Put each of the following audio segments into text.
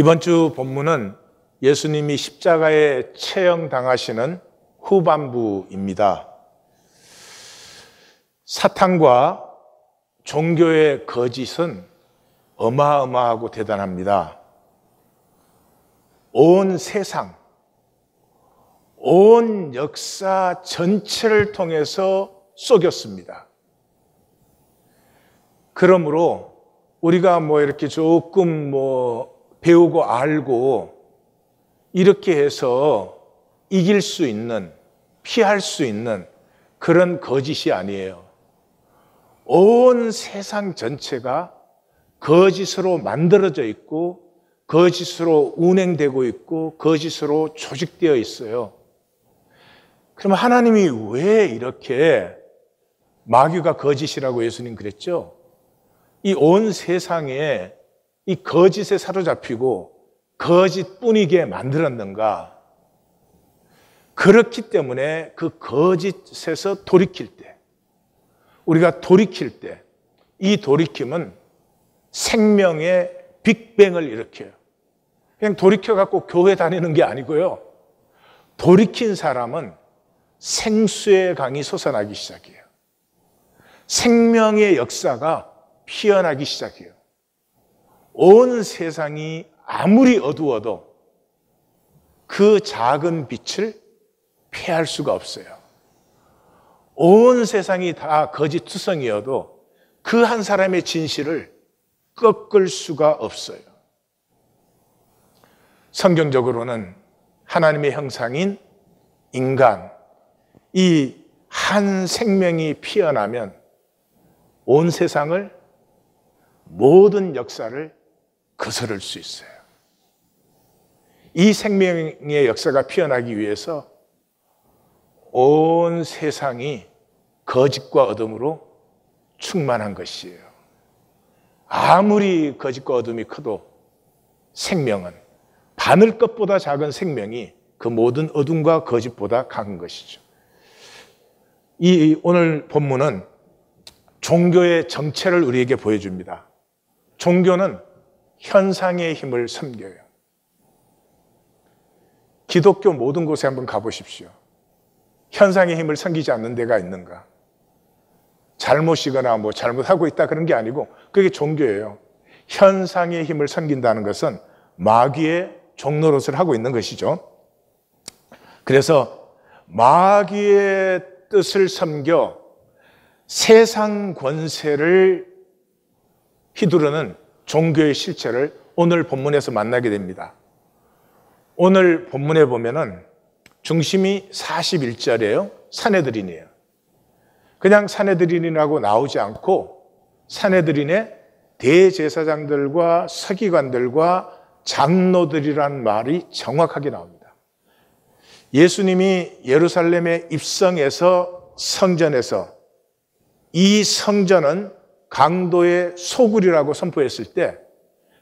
이번 주 본문은 예수님이 십자가에 체형당하시는 후반부입니다. 사탄과 종교의 거짓은 어마어마하고 대단합니다. 온 세상, 온 역사 전체를 통해서 속였습니다. 그러므로 우리가 뭐 이렇게 조금 뭐 배우고 알고 이렇게 해서 이길 수 있는, 피할 수 있는 그런 거짓이 아니에요. 온 세상 전체가 거짓으로 만들어져 있고, 거짓으로 운행되고 있고, 거짓으로 조직되어 있어요. 그럼 하나님이 왜 이렇게 마귀가 거짓이라고 예수님 그랬죠? 이 온 세상에 이 거짓에 사로잡히고 거짓뿐이게 만들었는가? 그렇기 때문에 그 거짓에서 돌이킬 때, 우리가 돌이킬 때, 이 돌이킴은 생명의 빅뱅을 일으켜요. 그냥 돌이켜갖고 교회 다니는 게 아니고요. 돌이킨 사람은 생수의 강이 솟아나기 시작해요. 생명의 역사가 피어나기 시작해요. 온 세상이 아무리 어두워도 그 작은 빛을 피할 수가 없어요. 온 세상이 다 거짓투성이어도 그 한 사람의 진실을 꺾을 수가 없어요. 성경적으로는 하나님의 형상인 인간, 이 한 생명이 피어나면 온 세상을 모든 역사를 거스를 수 있어요. 이 생명의 역사가 피어나기 위해서 온 세상이 거짓과 어둠으로 충만한 것이에요. 아무리 거짓과 어둠이 커도 생명은 바늘 것보다 작은 생명이 그 모든 어둠과 거짓보다 강한 것이죠. 이 오늘 본문은 종교의 정체를 우리에게 보여줍니다. 종교는 현상의 힘을 섬겨요. 기독교 모든 곳에 한번 가보십시오. 현상의 힘을 섬기지 않는 데가 있는가? 잘못이거나 뭐 잘못하고 있다 그런 게 아니고 그게 종교예요. 현상의 힘을 섬긴다는 것은 마귀의 종로릇을 하고 있는 것이죠. 그래서 마귀의 뜻을 섬겨 세상 권세를 휘두르는 종교의 실체를 오늘 본문에서 만나게 됩니다. 오늘 본문에 보면은 중심이 41절이에요. 사내들인이에요. 그냥 사내들인이라고 나오지 않고 사내들인의 대제사장들과 서기관들과 장로들이란 말이 정확하게 나옵니다. 예수님이 예루살렘의 입성에서 성전에서 이 성전은 강도의 소굴이라고 선포했을 때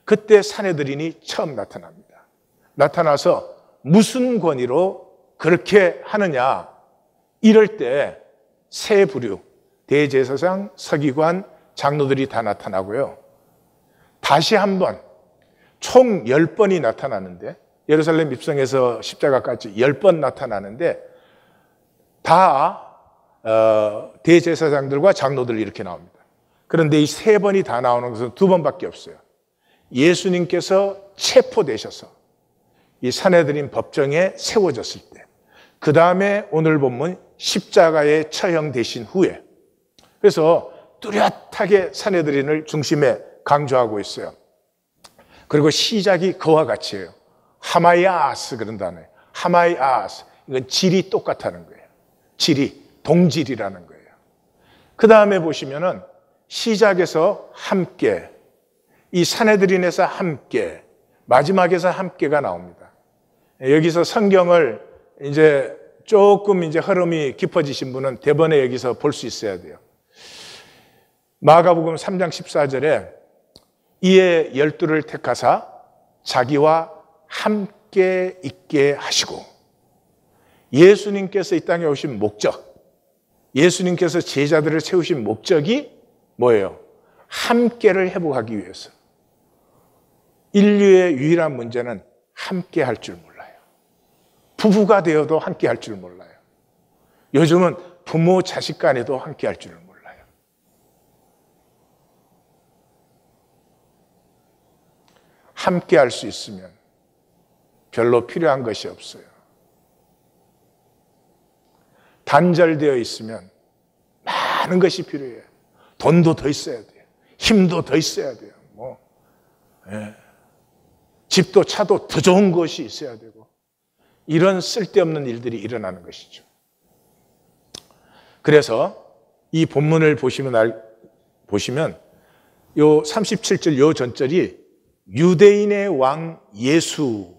그때 사내들인이 처음 나타납니다. 나타나서 무슨 권위로 그렇게 하느냐 이럴 때 세 부류 대제사장, 서기관, 장로들이 다 나타나고요. 다시 한번 총 10번이 나타나는데 예루살렘 입성에서 십자가까지 10번 나타나는데 다 어, 대제사장들과 장로들이 이렇게 나옵니다. 그런데 이 세 번이 다 나오는 것은 두 번밖에 없어요. 예수님께서 체포되셔서 이 사내들인 법정에 세워졌을 때, 그 다음에 오늘 본문 십자가에 처형되신 후에, 그래서 뚜렷하게 사내들인을 중심에 강조하고 있어요. 그리고 시작이 그와 같이에요. 하마이아스 그런 다어예 하마이아스. 이건 질이 똑같다는 거예요. 질이, 동질이라는 거예요. 그 다음에 보시면은 시작에서 함께, 이 사내들인에서 함께, 마지막에서 함께가 나옵니다. 여기서 성경을 이제 조금 이제 흐름이 깊어지신 분은 대번에 여기서 볼 수 있어야 돼요. 마가복음 3장 14절에 이에 열두를 택하사 자기와 함께 있게 하시고 예수님께서 이 땅에 오신 목적, 예수님께서 제자들을 세우신 목적이 뭐예요? 함께를 회복하기 위해서. 인류의 유일한 문제는 함께 할 줄 몰라요. 부부가 되어도 함께 할 줄 몰라요. 요즘은 부모, 자식 간에도 함께 할 줄을 몰라요. 함께 할 수 있으면 별로 필요한 것이 없어요. 단절되어 있으면 많은 것이 필요해요. 돈도 더 있어야 돼요. 힘도 더 있어야 돼요. 뭐, 예. 집도 차도 더 좋은 것이 있어야 되고, 이런 쓸데없는 일들이 일어나는 것이죠. 그래서 이 본문을 보시면, 알, 보시면, 요 37절 요 전절이 유대인의 왕 예수라고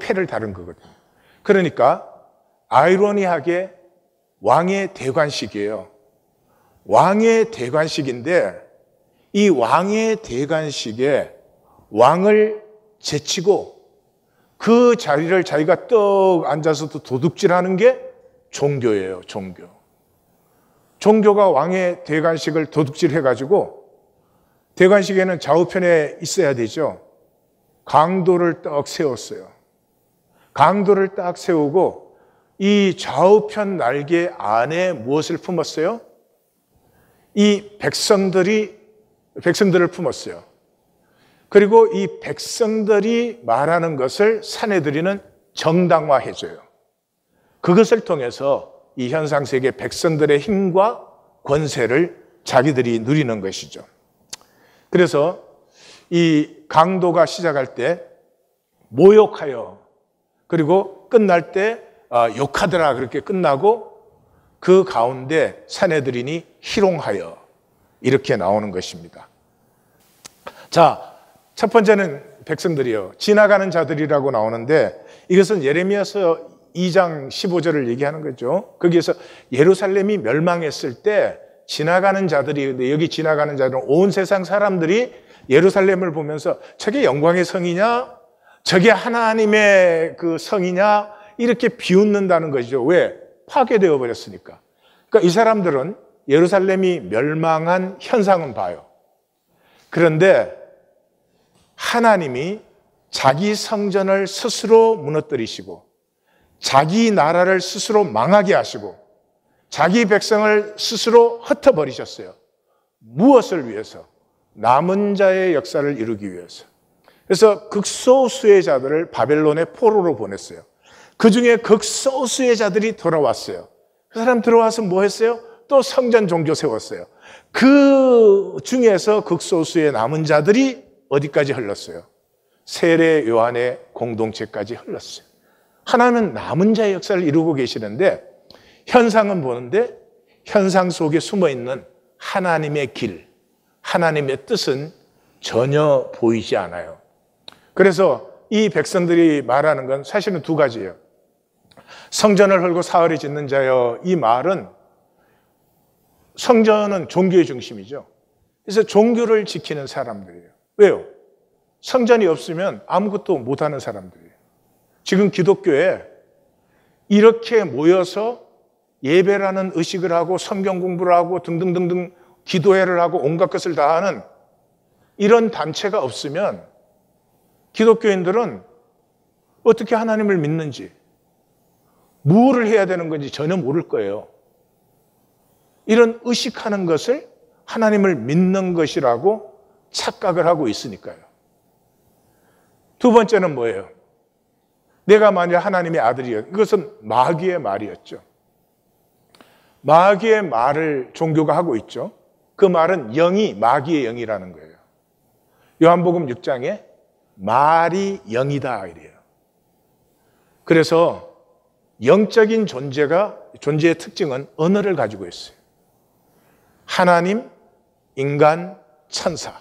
패를 다룬 거거든요. 그러니까 아이러니하게 왕의 대관식이에요. 왕의 대관식인데 이 왕의 대관식에 왕을 제치고 그 자리를 자기가 떡 앉아서도 도둑질하는 게 종교예요, 종교. 종교가 왕의 대관식을 도둑질해가지고 대관식에는 좌우편에 있어야 되죠. 강도를 떡 세웠어요. 강도를 딱 세우고 이 좌우편 날개 안에 무엇을 품었어요? 이 백성들이 백성들을 품었어요. 그리고 이 백성들이 말하는 것을 사내들이는 정당화해 줘요. 그것을 통해서 이 현상 세계 백성들의 힘과 권세를 자기들이 누리는 것이죠. 그래서 이 강도가 시작할 때 모욕하여 그리고 끝날 때 아, 욕하더라 그렇게 끝나고 그 가운데 사내들이니 희롱하여 이렇게 나오는 것입니다. 자, 첫 번째는 백성들이요. 지나가는 자들이라고 나오는데 이것은 예레미야서 2장 15절을 얘기하는 거죠. 거기에서 예루살렘이 멸망했을 때 지나가는 자들이 여기 지나가는 자들은 온 세상 사람들이 예루살렘을 보면서 저게 영광의 성이냐? 저게 하나님의 그 성이냐? 이렇게 비웃는다는 것이죠. 왜? 파괴되어 버렸으니까. 그러니까 이 사람들은 예루살렘이 멸망한 현상은 봐요. 그런데 하나님이 자기 성전을 스스로 무너뜨리시고 자기 나라를 스스로 망하게 하시고 자기 백성을 스스로 흩어버리셨어요. 무엇을 위해서? 남은 자의 역사를 이루기 위해서. 그래서 극소수의 자들을 바벨론의 포로로 보냈어요. 그 중에 극소수의 자들이 돌아왔어요. 그 사람 들어와서 뭐 했어요? 또 성전 종교 세웠어요. 그 중에서 극소수의 남은 자들이 어디까지 흘렀어요? 세례 요한의 공동체까지 흘렀어요. 하나는 남은 자의 역사를 이루고 계시는데 현상은 보는데 현상 속에 숨어 있는 하나님의 길, 하나님의 뜻은 전혀 보이지 않아요. 그래서 이 백성들이 말하는 건 사실은 두 가지예요. 성전을 헐고 사흘이 짓는 자여 이 말은 성전은 종교의 중심이죠. 그래서 종교를 지키는 사람들이에요. 왜요? 성전이 없으면 아무것도 못하는 사람들이에요. 지금 기독교에 이렇게 모여서 예배라는 의식을 하고 성경 공부를 하고 등등등등 기도회를 하고 온갖 것을 다 하는 이런 단체가 없으면 기독교인들은 어떻게 하나님을 믿는지 무엇을 해야 되는 건지 전혀 모를 거예요. 이런 의식하는 것을 하나님을 믿는 것이라고 착각을 하고 있으니까요. 두 번째는 뭐예요? 내가 만약 하나님의 아들이었, 이것은 마귀의 말이었죠. 마귀의 말을 종교가 하고 있죠. 그 말은 영이 마귀의 영이라는 거예요. 요한복음 6장에 말이 영이다 이래요. 그래서 영적인 존재가, 존재의 특징은 언어를 가지고 있어요. 하나님, 인간, 천사.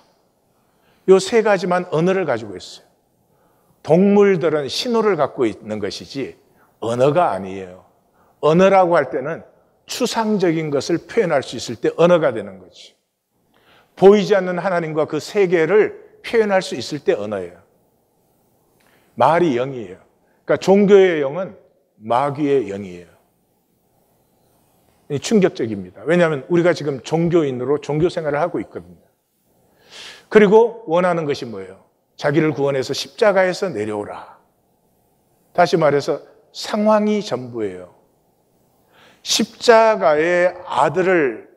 요 세 가지만 언어를 가지고 있어요. 동물들은 신호를 갖고 있는 것이지 언어가 아니에요. 언어라고 할 때는 추상적인 것을 표현할 수 있을 때 언어가 되는 거지. 보이지 않는 하나님과 그 세계를 표현할 수 있을 때 언어예요. 말이 영이에요. 그러니까 종교의 영은 마귀의 영이에요. 충격적입니다. 왜냐하면 우리가 지금 종교인으로 종교 생활을 하고 있거든요. 그리고 원하는 것이 뭐예요? 자기를 구원해서 십자가에서 내려오라. 다시 말해서 상황이 전부예요. 십자가의 아들을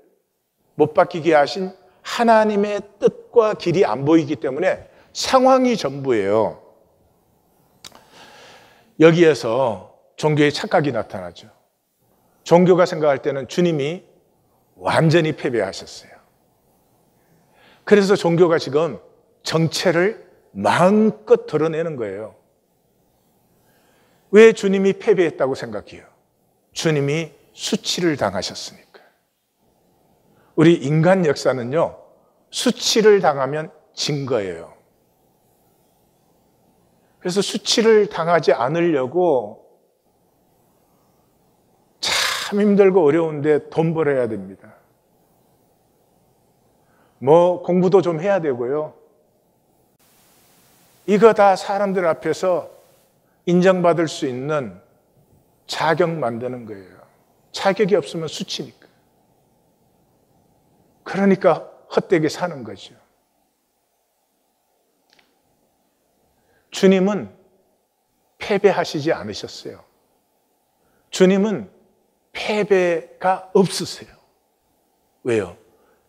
못 바뀌게 하신 하나님의 뜻과 길이 안 보이기 때문에 상황이 전부예요. 여기에서 종교의 착각이 나타나죠. 종교가 생각할 때는 주님이 완전히 패배하셨어요. 그래서 종교가 지금 정체를 마음껏 드러내는 거예요. 왜 주님이 패배했다고 생각해요? 주님이 수치를 당하셨으니까. 우리 인간 역사는요, 수치를 당하면 진 거예요. 그래서 수치를 당하지 않으려고 참 힘들고 어려운데 돈 벌어야 됩니다. 뭐 공부도 좀 해야 되고요. 이거 다 사람들 앞에서 인정받을 수 있는 자격 만드는 거예요. 자격이 없으면 수치니까. 그러니까 헛되게 사는 거죠. 주님은 패배하시지 않으셨어요. 주님은 패배가 없으세요. 왜요?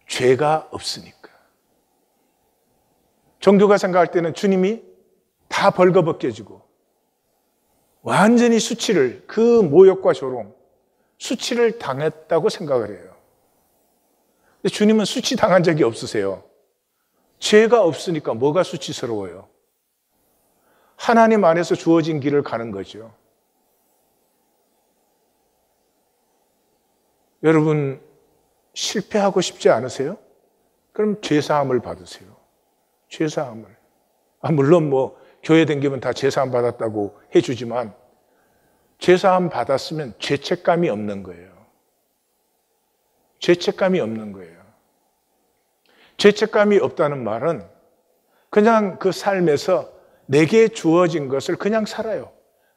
죄가 없으니까. 종교가 생각할 때는 주님이 다 벌거벗겨지고 완전히 수치를 그 모욕과 조롱, 수치를 당했다고 생각을 해요. 근데 주님은 수치 당한 적이 없으세요. 죄가 없으니까 뭐가 수치스러워요? 하나님 안에서 주어진 길을 가는 거죠. 여러분 실패하고 싶지 않으세요? 그럼 죄사함을 받으세요. 죄사함을. 아, 물론 뭐 교회 댕기면 다 죄사함 받았다고 해주지만 죄사함 받았으면 죄책감이 없는 거예요. 죄책감이 없는 거예요. 죄책감이 없다는 말은 그냥 그 삶에서 내게 주어진 것을 그냥 살아요.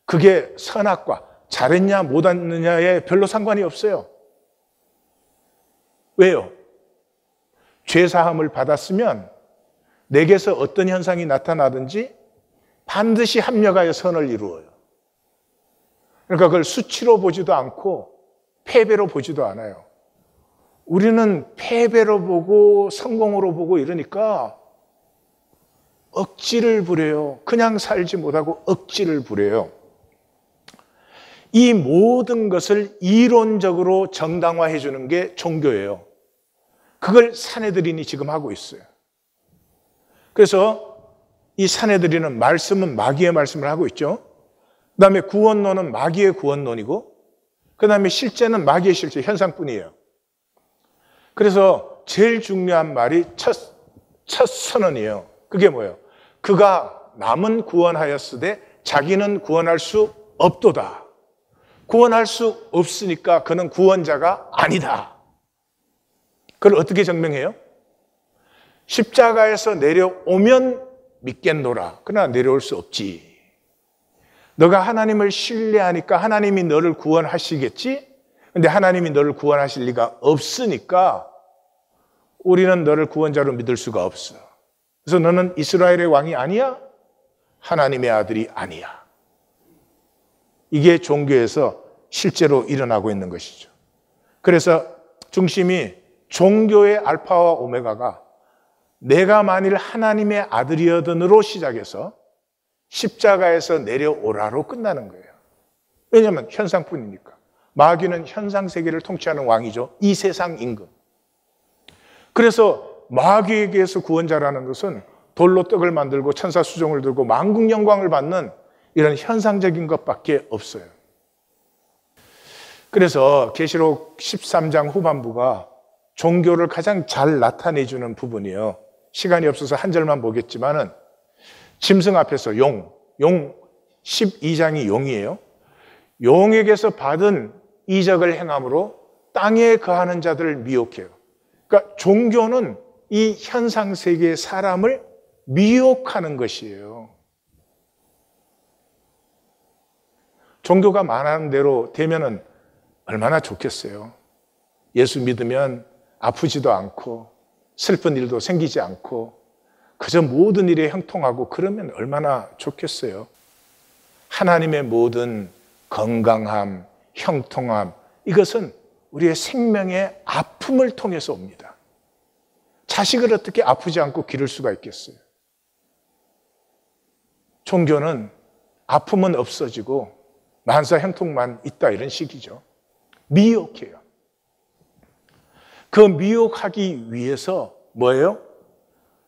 그게 선악과 잘했냐 못했느냐에 별로 상관이 없어요. 왜요? 죄사함을 받았으면 내게서 어떤 현상이 나타나든지 반드시 합력하여 선을 이루어요. 그러니까 그걸 수치로 보지도 않고 패배로 보지도 않아요. 우리는 패배로 보고 성공으로 보고 이러니까 억지를 부려요. 그냥 살지 못하고 억지를 부려요. 이 모든 것을 이론적으로 정당화해 주는 게 종교예요. 그걸 사내들인이 지금 하고 있어요. 그래서 이 사내들인은 말씀은 마귀의 말씀을 하고 있죠. 그 다음에 구원론은 마귀의 구원론이고, 그 다음에 실제는 마귀의 실제, 현상뿐이에요. 그래서 제일 중요한 말이 첫, 첫 선언이에요. 그게 뭐예요? 그가 남은 구원하였으되 자기는 구원할 수 없도다. 구원할 수 없으니까 그는 구원자가 아니다. 그걸 어떻게 증명해요? 십자가에서 내려오면 믿겠노라. 그러나 내려올 수 없지. 너가 하나님을 신뢰하니까 하나님이 너를 구원하시겠지? 근데 하나님이 너를 구원하실 리가 없으니까 우리는 너를 구원자로 믿을 수가 없어. 그래서 너는 이스라엘의 왕이 아니야? 하나님의 아들이 아니야. 이게 종교에서 실제로 일어나고 있는 것이죠. 그래서 중심이 종교의 알파와 오메가가 내가 만일 하나님의 아들이어든으로 시작해서 십자가에서 내려오라로 끝나는 거예요. 왜냐하면 현상뿐이니까. 마귀는 현상 세계를 통치하는 왕이죠. 이 세상 임금. 그래서 마귀에게서 구원자라는 것은 돌로 떡을 만들고 천사 수종을 들고 만국 영광을 받는 이런 현상적인 것밖에 없어요. 그래서 계시록 13장 후반부가 종교를 가장 잘 나타내주는 부분이요 시간이 없어서 한 절만 보겠지만은 짐승 앞에서 용, 용 12장이 용이에요. 용에게서 받은 이적을 행함으로 땅에 거하는 자들을 미혹해요. 그러니까 종교는 이 현상 세계의 사람을 미혹하는 것이에요. 종교가 말하는 대로 되면은 얼마나 좋겠어요. 예수 믿으면 아프지도 않고 슬픈 일도 생기지 않고 그저 모든 일이 형통하고 그러면 얼마나 좋겠어요. 하나님의 모든 건강함, 형통함, 이것은 우리의 생명의 아픔을 통해서 옵니다. 자식을 어떻게 아프지 않고 기를 수가 있겠어요? 종교는 아픔은 없어지고 만사 형통만 있다 이런 식이죠. 미혹해요. 그 미혹하기 위해서 뭐예요?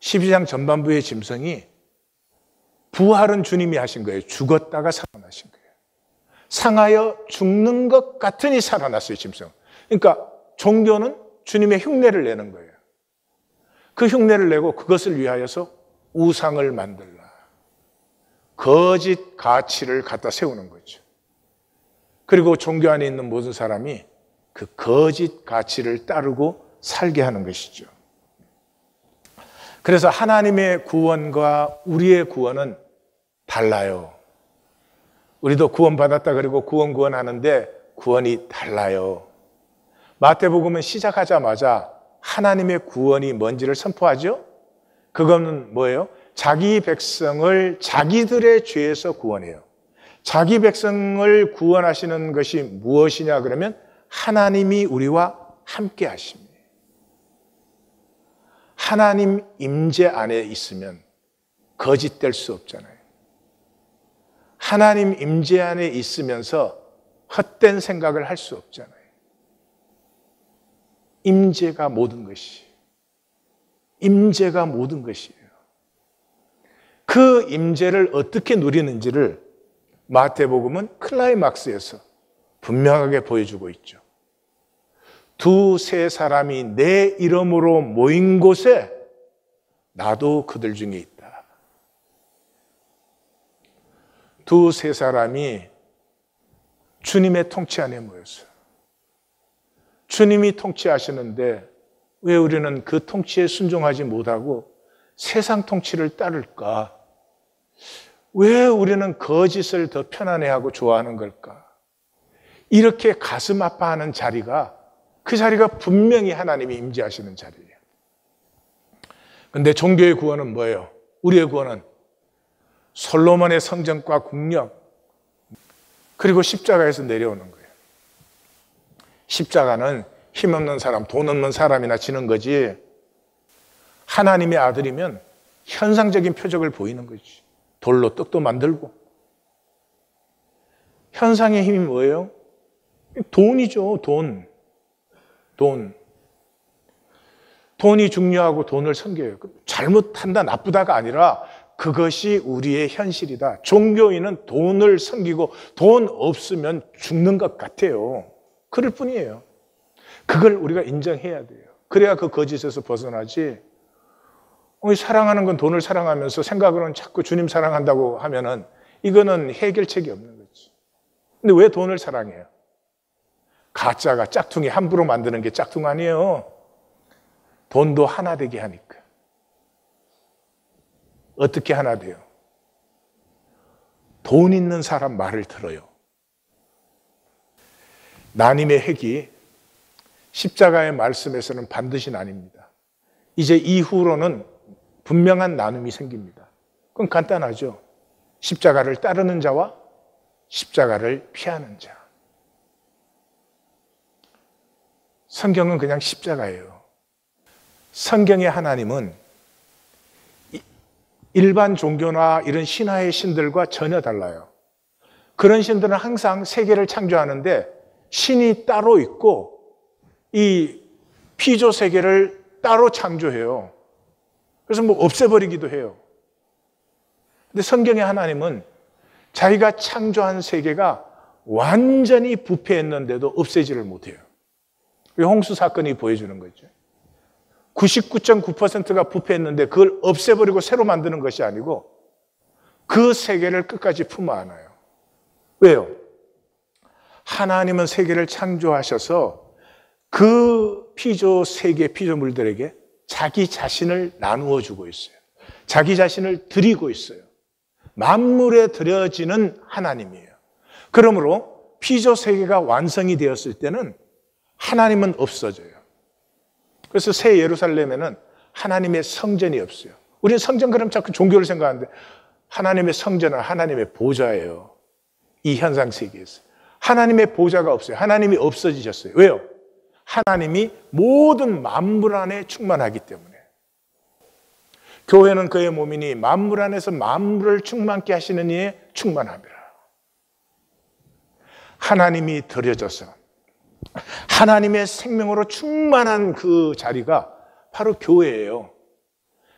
12장 전반부의 짐승이 부활은 주님이 하신 거예요. 죽었다가 살아나신 거예요. 상하여 죽는 것 같으니 살아났어요, 짐승. 그러니까 종교는 주님의 흉내를 내는 거예요. 그 흉내를 내고 그것을 위하여서 우상을 만들라. 거짓 가치를 갖다 세우는 거죠. 그리고 종교 안에 있는 모든 사람이 그 거짓 가치를 따르고 살게 하는 것이죠. 그래서 하나님의 구원과 우리의 구원은 달라요. 우리도 구원받았다 그리고 구원 구원하는데 구원이 달라요. 마태복음은 시작하자마자 하나님의 구원이 뭔지를 선포하죠? 그건 뭐예요? 자기 백성을 자기들의 죄에서 구원해요. 자기 백성을 구원하시는 것이 무엇이냐 그러면 하나님이 우리와 함께 하십니다. 하나님 임재 안에 있으면 거짓될 수 없잖아요. 하나님 임재 안에 있으면서 헛된 생각을 할 수 없잖아요. 임재가 모든 것이 임재가 모든 것이에요. 그 임재를 어떻게 누리는지를 마태복음은 클라이막스에서 분명하게 보여주고 있죠. 두세 사람이 내 이름으로 모인 곳에 나도 그들 중에 있다. 두 세 사람이 주님의 통치 안에 모였어 주님이 통치하시는데 왜 우리는 그 통치에 순종하지 못하고 세상 통치를 따를까? 왜 우리는 거짓을 더 편안해하고 좋아하는 걸까? 이렇게 가슴 아파하는 자리가 그 자리가 분명히 하나님이 임재하시는 자리예요. 근데 종교의 구원은 뭐예요? 우리의 구원은 솔로몬의 성전과 국력 그리고 십자가에서 내려오는 거예요. 십자가는 힘없는 사람, 돈 없는 사람이나 지는 거지 하나님의 아들이면 현상적인 표적을 보이는 거지. 돌로 떡도 만들고. 현상의 힘이 뭐예요? 돈이죠, 돈. 돈. 돈이 중요하고 돈을 섬겨요. 그 잘못한다, 나쁘다가 아니라 그것이 우리의 현실이다. 종교인은 돈을 섬기고 돈 없으면 죽는 것 같아요. 그럴 뿐이에요. 그걸 우리가 인정해야 돼요. 그래야 그 거짓에서 벗어나지. 어, 사랑하는 건 돈을 사랑하면서 생각으로는 자꾸 주님 사랑한다고 하면은 이거는 해결책이 없는 거지. 근데 왜 돈을 사랑해요? 가짜가 짝퉁이 함부로 만드는 게 짝퉁 아니에요. 돈도 하나 되게 하니까. 어떻게 하나 돼요? 돈 있는 사람 말을 들어요. 나님의 핵이 십자가의 말씀에서는 반드시 나뉩니다. 이제 이후로는 분명한 나눔이 생깁니다. 그건 간단하죠. 십자가를 따르는 자와 십자가를 피하는 자. 성경은 그냥 십자가예요. 성경의 하나님은 일반 종교나 이런 신화의 신들과 전혀 달라요. 그런 신들은 항상 세계를 창조하는데 신이 따로 있고 이 피조 세계를 따로 창조해요. 그래서 뭐 없애버리기도 해요. 근데 성경의 하나님은 자기가 창조한 세계가 완전히 부패했는데도 없애지를 못해요. 이 홍수 사건이 보여주는 거죠. 99.9%가 부패했는데 그걸 없애버리고 새로 만드는 것이 아니고 그 세계를 끝까지 품어 안아요. 왜요? 하나님은 세계를 창조하셔서 그 피조 세계 피조물들에게 자기 자신을 나누어 주고 있어요. 자기 자신을 드리고 있어요. 만물에 드려지는 하나님이에요. 그러므로 피조 세계가 완성이 되었을 때는 하나님은 없어져요. 그래서 새 예루살렘에는 하나님의 성전이 없어요. 우리는 성전 그럼 자꾸 종교를 생각하는데 하나님의 성전은 하나님의 보좌예요. 이 현상 세계에서. 하나님의 보좌가 없어요. 하나님이 없어지셨어요. 왜요? 하나님이 모든 만물 안에 충만하기 때문에. 교회는 그의 몸이니 만물 안에서 만물을 충만케 하시는 이에 충만합니다. 하나님이 드려져서 하나님의 생명으로 충만한 그 자리가 바로 교회예요.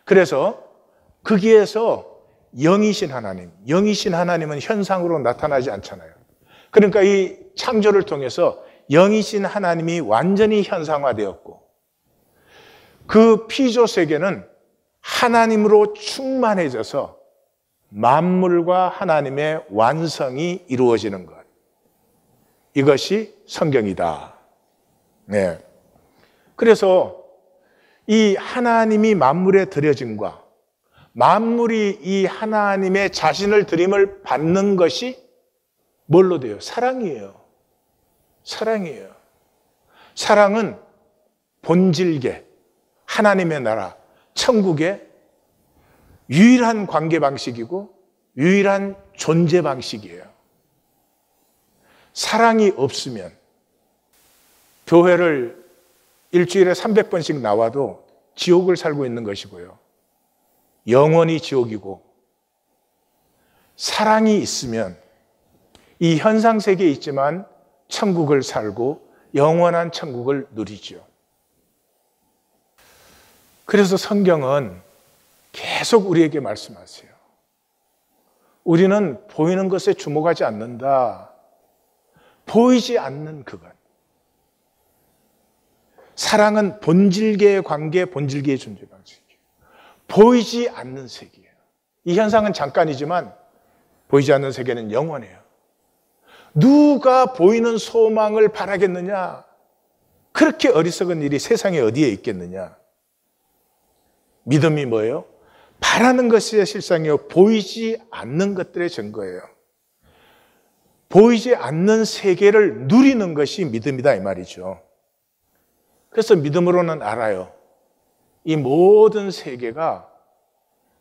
그래서 거기에서 영이신 하나님, 영이신 하나님은 현상으로 나타나지 않잖아요. 그러니까 이 창조를 통해서 영이신 하나님이 완전히 현상화되었고 그 피조 세계는 하나님으로 충만해져서 만물과 하나님의 완성이 이루어지는 것. 이것이 성경이다. 네. 그래서 이 하나님이 만물에 드려진과 만물이 이 하나님의 자신을 드림을 받는 것이 뭘로 돼요? 사랑이에요. 사랑이에요. 사랑은 본질계, 하나님의 나라, 천국의 유일한 관계 방식이고 유일한 존재 방식이에요. 사랑이 없으면 교회를 일주일에 300번씩 나와도 지옥을 살고 있는 것이고요. 영원히 지옥이고 사랑이 있으면 이 현상 세계에 있지만 천국을 살고 영원한 천국을 누리죠. 그래서 성경은 계속 우리에게 말씀하세요. 우리는 보이는 것에 주목하지 않는다. 보이지 않는 그것. 사랑은 본질계의 관계, 본질계의 존재 방식이에요. 보이지 않는 세계예요. 이 현상은 잠깐이지만 보이지 않는 세계는 영원해요. 누가 보이는 소망을 바라겠느냐? 그렇게 어리석은 일이 세상에 어디에 있겠느냐? 믿음이 뭐예요? 바라는 것이 실상이요. 보이지 않는 것들의 증거예요. 보이지 않는 세계를 누리는 것이 믿음이다 이 말이죠. 그래서 믿음으로는 알아요. 이 모든 세계가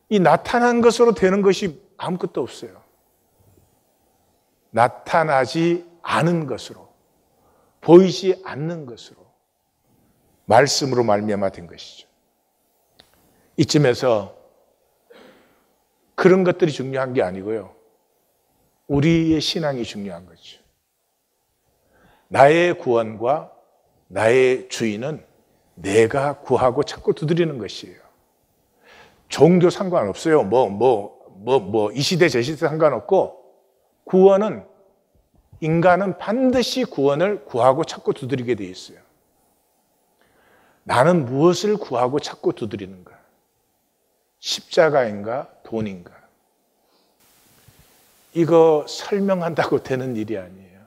이 나타난 것으로 되는 것이 아무것도 없어요. 나타나지 않은 것으로 보이지 않는 것으로 말씀으로 말미암아 된 것이죠. 이쯤에서 그런 것들이 중요한 게 아니고요. 우리의 신앙이 중요한 거죠. 나의 구원과 나의 주인은 내가 구하고 찾고 두드리는 것이에요. 종교 상관없어요. 뭐, 뭐, 뭐, 뭐, 이 시대, 제 시대 상관없고, 구원은, 인간은 반드시 구원을 구하고 찾고 두드리게 돼 있어요. 나는 무엇을 구하고 찾고 두드리는가? 십자가인가? 돈인가? 이거 설명한다고 되는 일이 아니에요.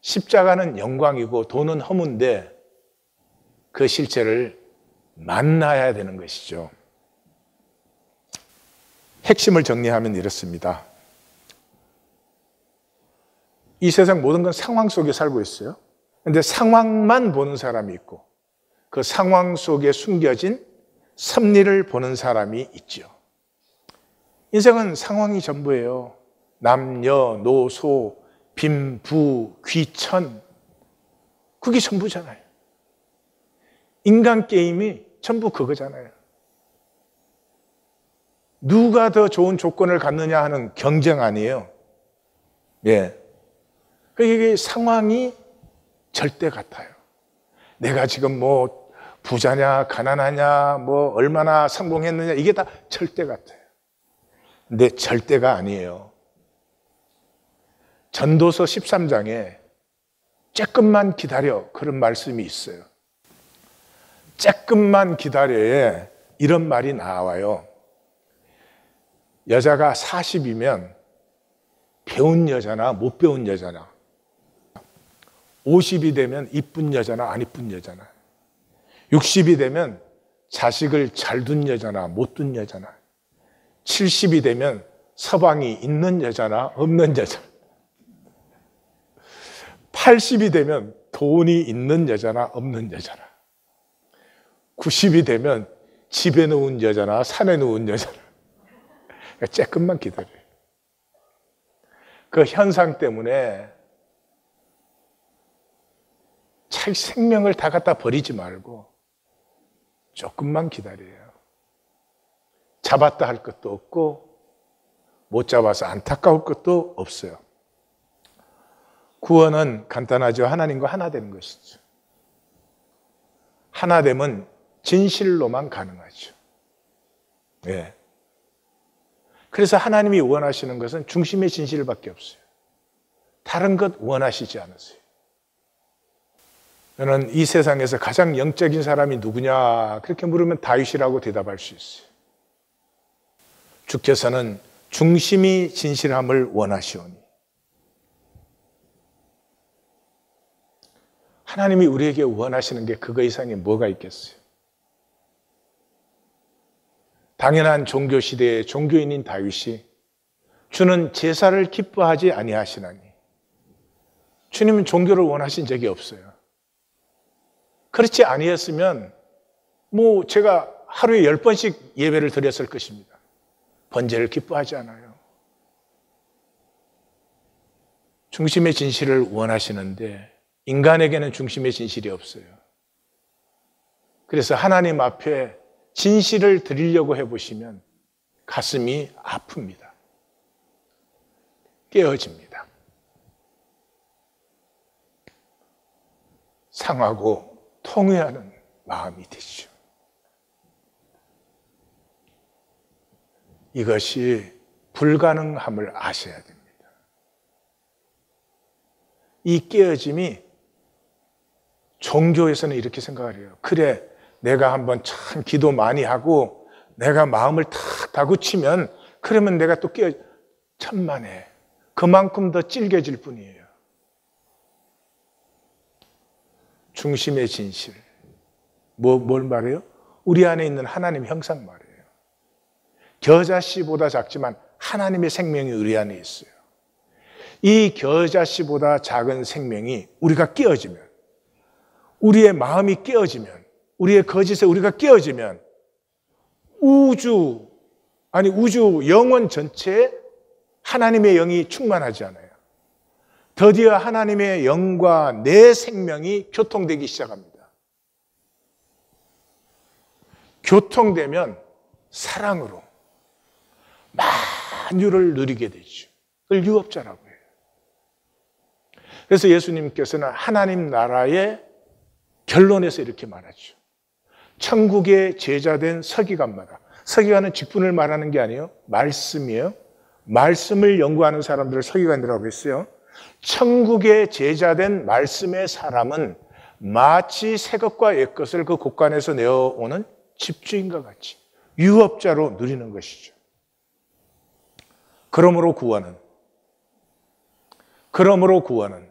십자가는 영광이고 돈은 허문데 그 실체를 만나야 되는 것이죠. 핵심을 정리하면 이렇습니다. 이 세상 모든 건 상황 속에 살고 있어요. 근데 상황만 보는 사람이 있고 그 상황 속에 숨겨진 섭리를 보는 사람이 있죠. 인생은 상황이 전부예요. 남녀, 노소, 빈, 부, 귀천. 그게 전부잖아요. 인간 게임이 전부 그거잖아요. 누가 더 좋은 조건을 갖느냐 하는 경쟁 아니에요. 예. 그게 그러니까 상황이 절대 같아요. 내가 지금 뭐 부자냐, 가난하냐, 뭐 얼마나 성공했느냐, 이게 다 절대 같아요. 근데 절대가 아니에요. 전도서 13장에 조금만 기다려 그런 말씀이 있어요. 조금만 기다려에 이런 말이 나와요. 여자가 40이면 배운 여자나 못 배운 여자나 50이 되면 이쁜 여자나 안 이쁜 여자나 60이 되면 자식을 잘 둔 여자나 못 둔 여자나 70이 되면 서방이 있는 여자나 없는 여자. 80이 되면 돈이 있는 여자나 없는 여자나. 90이 되면 집에 누운 여자나 산에 누운 여자나. 그러니까 조금만 기다려요. 그 현상 때문에 차 생명을 다 갖다 버리지 말고 조금만 기다려요. 잡았다 할 것도 없고 못 잡아서 안타까울 것도 없어요. 구원은 간단하죠. 하나님과 하나 되는 것이죠. 하나 되면 진실로만 가능하죠. 예. 그래서 하나님이 원하시는 것은 중심의 진실밖에 없어요. 다른 것 원하시지 않으세요. 저는 이 세상에서 가장 영적인 사람이 누구냐 그렇게 물으면 다윗이라고 대답할 수 있어요. 주께서는 중심이 진실함을 원하시오니. 하나님이 우리에게 원하시는 게 그거 이상이 뭐가 있겠어요? 당연한 종교 시대의 종교인인 다윗이 주는 제사를 기뻐하지 아니하시나니 주님은 종교를 원하신 적이 없어요. 그렇지 아니했으면 뭐 제가 하루에 열 번씩 예배를 드렸을 것입니다. 번제를 기뻐하지 않아요. 중심의 진실을 원하시는데 인간에게는 중심의 진실이 없어요. 그래서 하나님 앞에 진실을 드리려고 해보시면 가슴이 아픕니다. 깨어집니다. 상하고 통회하는 마음이 되죠. 이것이 불가능함을 아셔야 됩니다. 이 깨어짐이 종교에서는 이렇게 생각하래요. 그래, 내가 한번 참 기도 많이 하고 내가 마음을 탁 다구치면 그러면 내가 또 깨어 천만에 그만큼 더 찔겨질 뿐이에요. 중심의 진실. 뭐, 뭘 말해요? 우리 안에 있는 하나님 형상 말해요. 겨자씨보다 작지만 하나님의 생명이 우리 안에 있어요. 이 겨자씨보다 작은 생명이 우리가 깨어지면, 우리의 마음이 깨어지면, 우리의 거짓에 우리가 깨어지면 우주, 아니 우주 영원 전체에 하나님의 영이 충만하지 않아요. 드디어 하나님의 영과 내 생명이 교통되기 시작합니다. 교통되면 사랑으로, 만유를 누리게 되죠. 그걸 유업자라고 해요. 그래서 예수님께서는 하나님 나라의 결론에서 이렇게 말하죠. 천국의 제자된 서기관마다 서기관은 직분을 말하는 게 아니에요. 말씀이에요. 말씀을 연구하는 사람들을 서기관이라고 했어요. 천국의 제자된 말씀의 사람은 마치 새것과 옛것을 그 곳간에서 내어오는 집주인과 같이 유업자로 누리는 것이죠. 그러므로 구원은 그러므로 구원은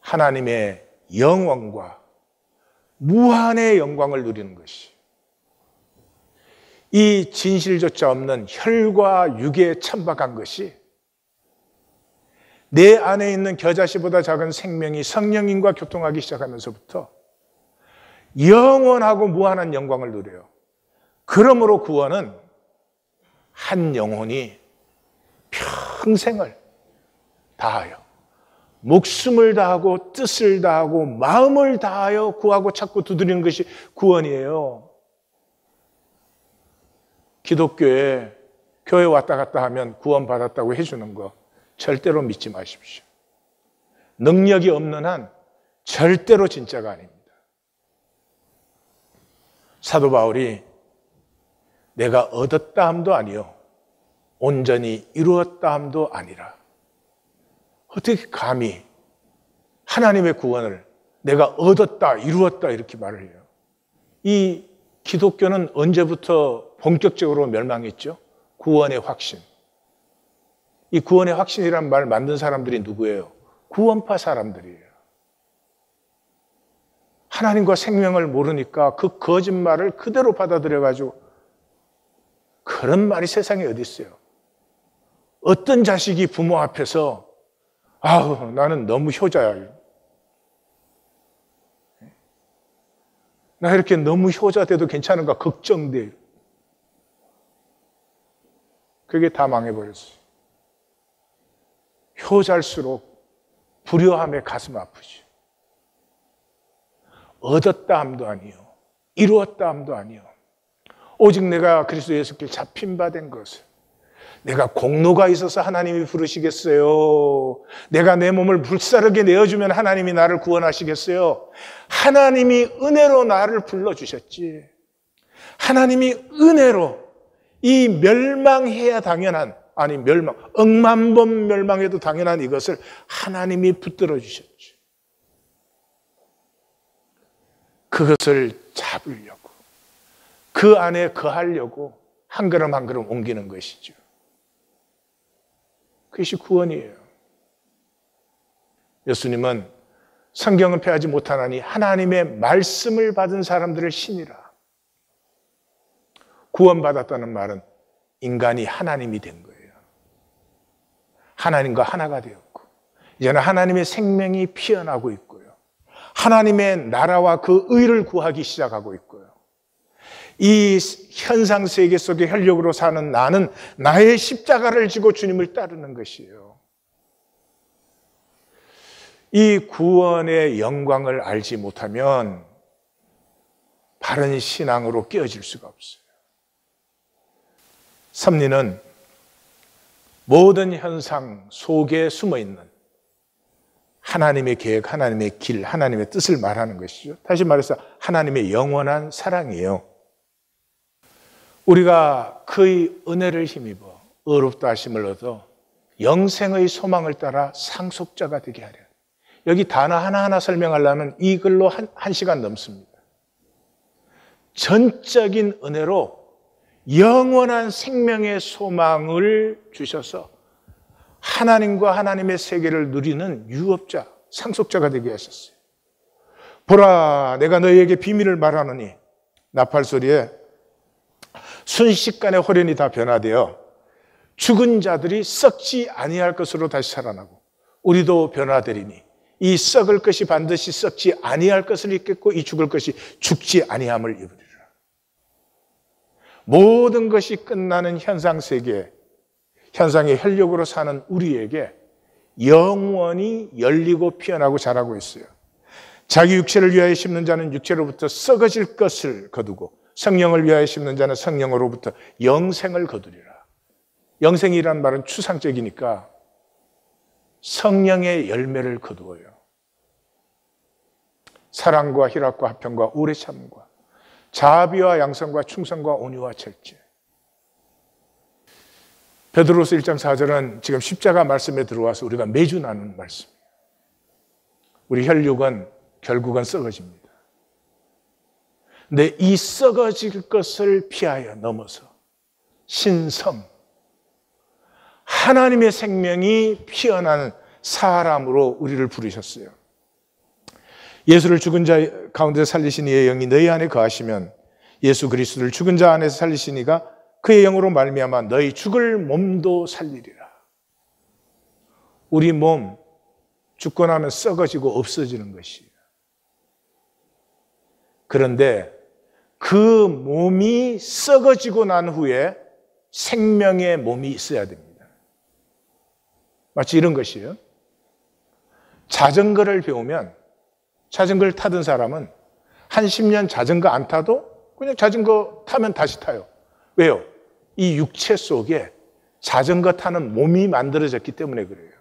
하나님의 영광과 무한의 영광을 누리는 것이 이 진실조차 없는 혈과 육에 천박한 것이 내 안에 있는 겨자씨보다 작은 생명이 성령님과 교통하기 시작하면서부터 영원하고 무한한 영광을 누려요. 그러므로 구원은 한 영혼이 평생을 다하여 목숨을 다하고 뜻을 다하고 마음을 다하여 구하고 찾고 두드리는 것이 구원이에요. 기독교에 교회 왔다 갔다 하면 구원받았다고 해주는 거 절대로 믿지 마십시오. 능력이 없는 한 절대로 진짜가 아닙니다. 사도 바울이 내가 얻었다 함도 아니요. 온전히 이루었다함도 아니라 어떻게 감히 하나님의 구원을 내가 얻었다, 이루었다 이렇게 말을 해요. 이 기독교는 언제부터 본격적으로 멸망했죠? 구원의 확신. 이 구원의 확신이란 말 만든 사람들이 누구예요? 구원파 사람들이에요. 하나님과 생명을 모르니까 그 거짓말을 그대로 받아들여가지고 그런 말이 세상에 어디 있어요? 어떤 자식이 부모 앞에서 아우 나는 너무 효자야. 나 이렇게 너무 효자 돼도 괜찮은가 걱정돼. 그게 다 망해버렸어요. 효자일수록 불효함에 가슴 아프지. 얻었다 함도 아니요. 이루었다 함도 아니요. 오직 내가 그리스도 예수께 잡힌 바 된 것을 내가 공로가 있어서 하나님이 부르시겠어요? 내가 내 몸을 불사르게 내어주면 하나님이 나를 구원하시겠어요? 하나님이 은혜로 나를 불러주셨지. 하나님이 은혜로 이 멸망해야 당연한, 아니 멸망, 억만 번 멸망해도 당연한 이것을 하나님이 붙들어 주셨지. 그것을 잡으려고, 그 안에 거하려고 한 걸음 한 걸음 옮기는 것이죠. 그것이 구원이에요. 예수님은 성경은 패하지 못하나니 하나님의 말씀을 받은 사람들을 신이라. 구원받았다는 말은 인간이 하나님이 된 거예요. 하나님과 하나가 되었고, 이제는 하나님의 생명이 피어나고 있고요. 하나님의 나라와 그 의를 구하기 시작하고 있고요. 이 현상 세계 속에 혈육으로 사는 나는 나의 십자가를 지고 주님을 따르는 것이에요. 이 구원의 영광을 알지 못하면 바른 신앙으로 깨어질 수가 없어요. 섭리는 모든 현상 속에 숨어 있는 하나님의 계획, 하나님의 길, 하나님의 뜻을 말하는 것이죠. 다시 말해서 하나님의 영원한 사랑이에요. 우리가 그의 은혜를 힘입어 의롭다 하심을 얻어 영생의 소망을 따라 상속자가 되게 하려. 여기 단어 하나하나 설명하려면 이 글로 한, 한 시간 넘습니다. 전적인 은혜로 영원한 생명의 소망을 주셔서 하나님과 하나님의 세계를 누리는 유업자, 상속자가 되게 하셨어요. 보라, 내가 너희에게 비밀을 말하느니 나팔 소리에 순식간에 호련이 다 변화되어 죽은 자들이 썩지 아니할 것으로 다시 살아나고 우리도 변화되리니 이 썩을 것이 반드시 썩지 아니할 것을 입겠고 이 죽을 것이 죽지 아니함을 입으리라. 모든 것이 끝나는 현상 세계, 현상의 혈력으로 사는 우리에게 영원히 열리고 피어나고 자라고 있어요. 자기 육체를 위하여 심는 자는 육체로부터 썩어질 것을 거두고 성령을 위하여 심는 자는 성령으로부터 영생을 거두리라. 영생이란 말은 추상적이니까 성령의 열매를 거두어요. 사랑과 희락과 합평과 오래 참과 자비와 양성과 충성과 온유와 절제. 베드로스 1장 4절은 지금 십자가 말씀에 들어와서 우리가 매주 나누말씀 우리 혈육은 결국은 썩어집니다. 내이 썩어질 것을 피하여 넘어서 신성, 하나님의 생명이 피어난 사람으로 우리를 부르셨어요. 예수를 죽은 자 가운데 살리신 이의 영이 너희 안에 거하시면 예수 그리스도를 죽은 자 안에서 살리시니가 그의 영으로 말미암아 너희 죽을 몸도 살리리라. 우리 몸 죽고 나면 썩어지고 없어지는 것이에요. 그런데 그 몸이 썩어지고 난 후에 생명의 몸이 있어야 됩니다. 마치 이런 것이에요. 자전거를 배우면 자전거를 타던 사람은 한 10년 자전거 안 타도 그냥 자전거 타면 다시 타요. 왜요? 이 육체 속에 자전거 타는 몸이 만들어졌기 때문에 그래요.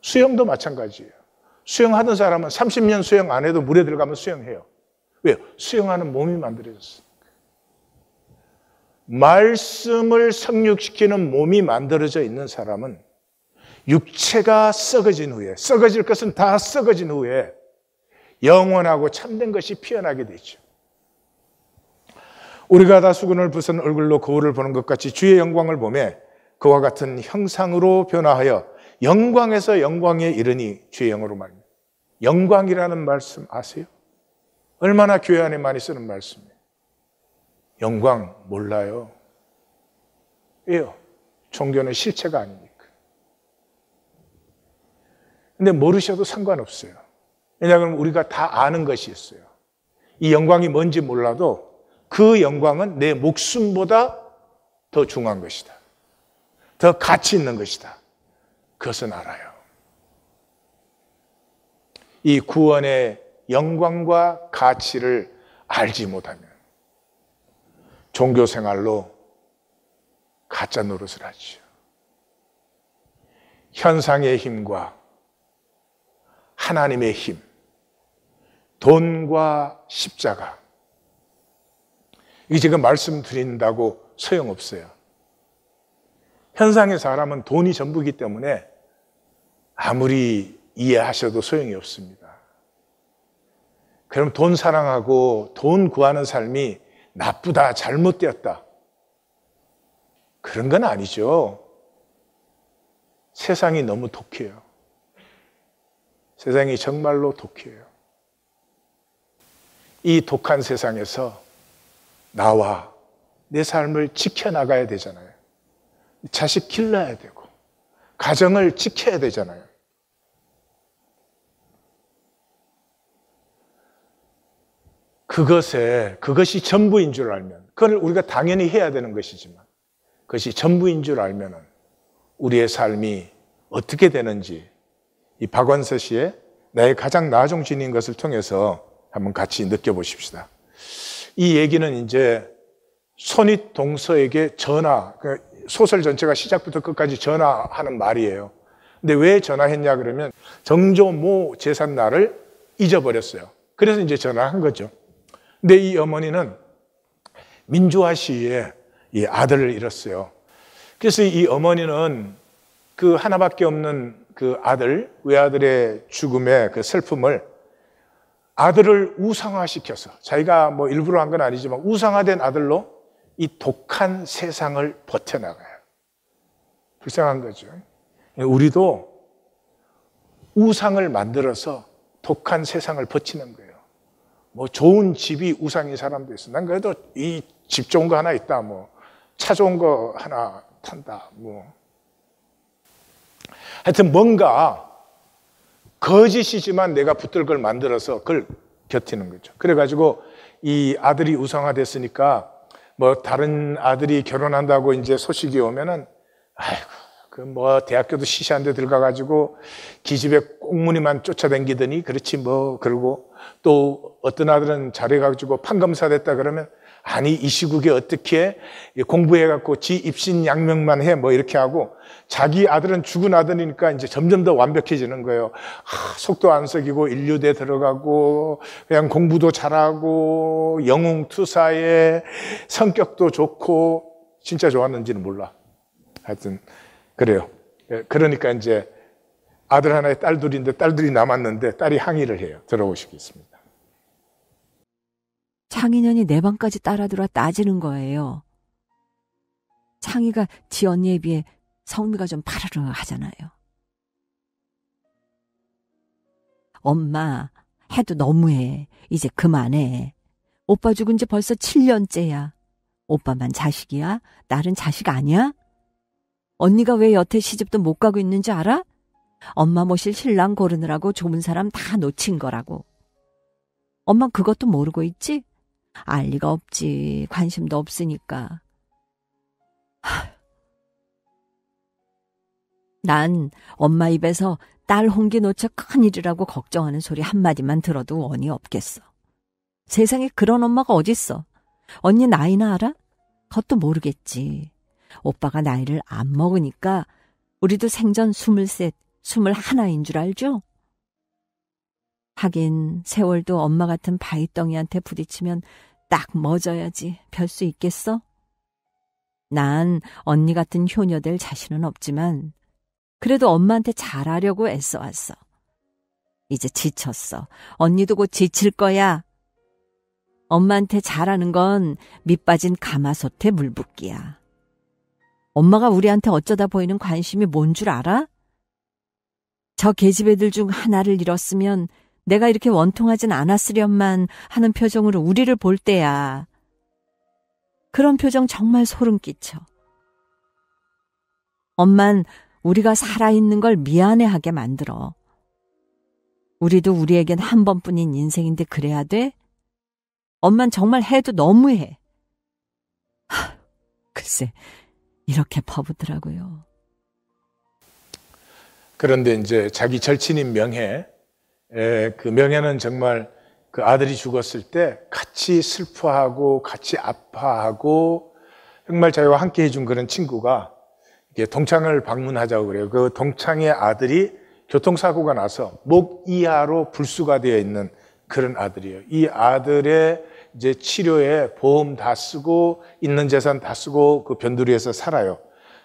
수영도 마찬가지예요. 수영하던 사람은 30년 수영 안 해도 물에 들어가면 수영해요. 왜요? 수용하는 몸이 만들어졌으니까. 말씀을 성육시키는 몸이 만들어져 있는 사람은 육체가 썩어진 후에, 썩어질 것은 다 썩어진 후에 영원하고 참된 것이 피어나게 되죠. 우리가 다 수건을 부순 얼굴로 거울을 보는 것 같이 주의 영광을 보매 그와 같은 형상으로 변화하여 영광에서 영광에 이르니 주의 영으로 말입니다. 영광이라는 말씀 아세요? 얼마나 교회 안에 많이 쓰는 말씀이에요. 영광 몰라요. 왜요? 종교는 실체가 아니니까. 근데 모르셔도 상관없어요. 왜냐하면 우리가 다 아는 것이 있어요. 이 영광이 뭔지 몰라도 그 영광은 내 목숨보다 더 중요한 것이다. 더 가치 있는 것이다. 그것은 알아요. 이 구원의 영광과 가치를 알지 못하면 종교 생활로 가짜 노릇을 하지요. 현상의 힘과 하나님의 힘, 돈과 십자가. 이게 제가 말씀드린다고 소용없어요. 현상의 사람은 돈이 전부이기 때문에 아무리 이해하셔도 소용이 없습니다. 그럼 돈 사랑하고 돈 구하는 삶이 나쁘다, 잘못되었다. 그런 건 아니죠. 세상이 너무 독해요. 세상이 정말로 독해요. 이 독한 세상에서 나와 내 삶을 지켜나가야 되잖아요. 자식 길러야 되고, 가정을 지켜야 되잖아요. 그것에 그것이 전부인 줄 알면 그걸 우리가 당연히 해야 되는 것이지만 그것이 전부인 줄알면 우리의 삶이 어떻게 되는지 이 박원서 씨의 나의 가장 나종신인 것을 통해서 한번 같이 느껴보십시다. 이 얘기는 이제 손윗 동서에게 전화, 그 소설 전체가 시작부터 끝까지 전화하는 말이에요. 근데 왜 전화했냐 그러면 정조 모 재산 날을 잊어버렸어요. 그래서 이제 전화한 거죠. 근데 이 어머니는 민주화 시위에 이 아들을 잃었어요. 그래서 이 어머니는 그 하나밖에 없는 그 아들, 외아들의 죽음의 그 슬픔을 아들을 우상화시켜서 자기가 뭐 일부러 한 건 아니지만 우상화된 아들로 이 독한 세상을 버텨나가요. 불쌍한 거죠. 우리도 우상을 만들어서 독한 세상을 버티는 거예요. 뭐 좋은 집이 우상인 사람도 있어. 난 그래도 이 집 좋은 거 하나 있다. 뭐 차 좋은 거 하나 탄다. 뭐 하여튼 뭔가 거짓이지만 내가 붙들 걸 만들어서 그걸 곁이는 거죠. 그래가지고 이 아들이 우상화됐으니까 뭐 다른 아들이 결혼한다고 이제 소식이 오면은 아이고 그뭐 대학교도 시시한 데 들어가가지고 기집애 꽁무니만 쫓아댕기더니 그렇지 뭐 그러고 또 어떤 아들은 잘해가지고 판검사 됐다 그러면 아니 이 시국에 어떻게 공부해갖고 지 입신 양명만 해 뭐 이렇게 하고 자기 아들은 죽은 아들이니까 이제 점점 더 완벽해지는 거예요. 아, 속도 안 썩이고 인류대 들어가고 그냥 공부도 잘하고 영웅투사에 성격도 좋고 진짜 좋았는지는 몰라. 하여튼 그래요. 예, 그러니까 이제 아들 하나에 딸 둘인데 딸들이 남았는데 딸이 항의를 해요. 들어보시겠습니다. 창인현이 내 방까지 따라들어 따지는 거예요. 창이가 지 언니에 비해 성미가 좀 파르르 하잖아요. 엄마, 해도 너무해. 이제 그만해. 오빠 죽은 지 벌써 7년째야. 오빠만 자식이야? 딸은 자식 아니야? 언니가 왜 여태 시집도 못 가고 있는지 알아? 엄마 모실 신랑 고르느라고 좁은 사람 다 놓친 거라고. 엄마 그것도 모르고 있지? 알 리가 없지. 관심도 없으니까. 난 엄마 입에서 딸 홍기 놓쳐 큰일이라고 걱정하는 소리 한마디만 들어도 원이 없겠어. 세상에 그런 엄마가 어딨어. 언니 나이나 알아? 그것도 모르겠지. 오빠가 나이를 안 먹으니까 우리도 생전 스물셋, 스물하나인 줄 알죠? 하긴 세월도 엄마 같은 바위덩이한테 부딪히면 딱 멎어야지 별 수 있겠어? 난 언니 같은 효녀 될 자신은 없지만 그래도 엄마한테 잘하려고 애써왔어. 이제 지쳤어. 언니도 곧 지칠 거야. 엄마한테 잘하는 건 밑빠진 가마솥에 물 붓기야. 엄마가 우리한테 어쩌다 보이는 관심이 뭔 줄 알아? 저 계집애들 중 하나를 잃었으면 내가 이렇게 원통하진 않았으련만 하는 표정으로 우리를 볼 때야. 그런 표정 정말 소름 끼쳐. 엄만 우리가 살아있는 걸 미안해하게 만들어. 우리도 우리에겐 한 번뿐인 인생인데 그래야 돼? 엄만 정말 해도 너무해. 하, 글쎄, 이렇게 퍼붓더라고요. 그런데 이제 자기 절친인 명예그명예는 정말 그 아들이 죽었을 때 같이 슬퍼하고 같이 아파하고 정말 자기와 함께 해준 그런 친구가 동창을 방문하자고 그래요. 그 동창의 아들이 교통사고가 나서 목 이하로 불수가 되어 있는 그런 아들이에요. 이 아들의 이제 치료에 보험 다 쓰고 있는 재산 다 쓰고 그 변두리에서 살아요.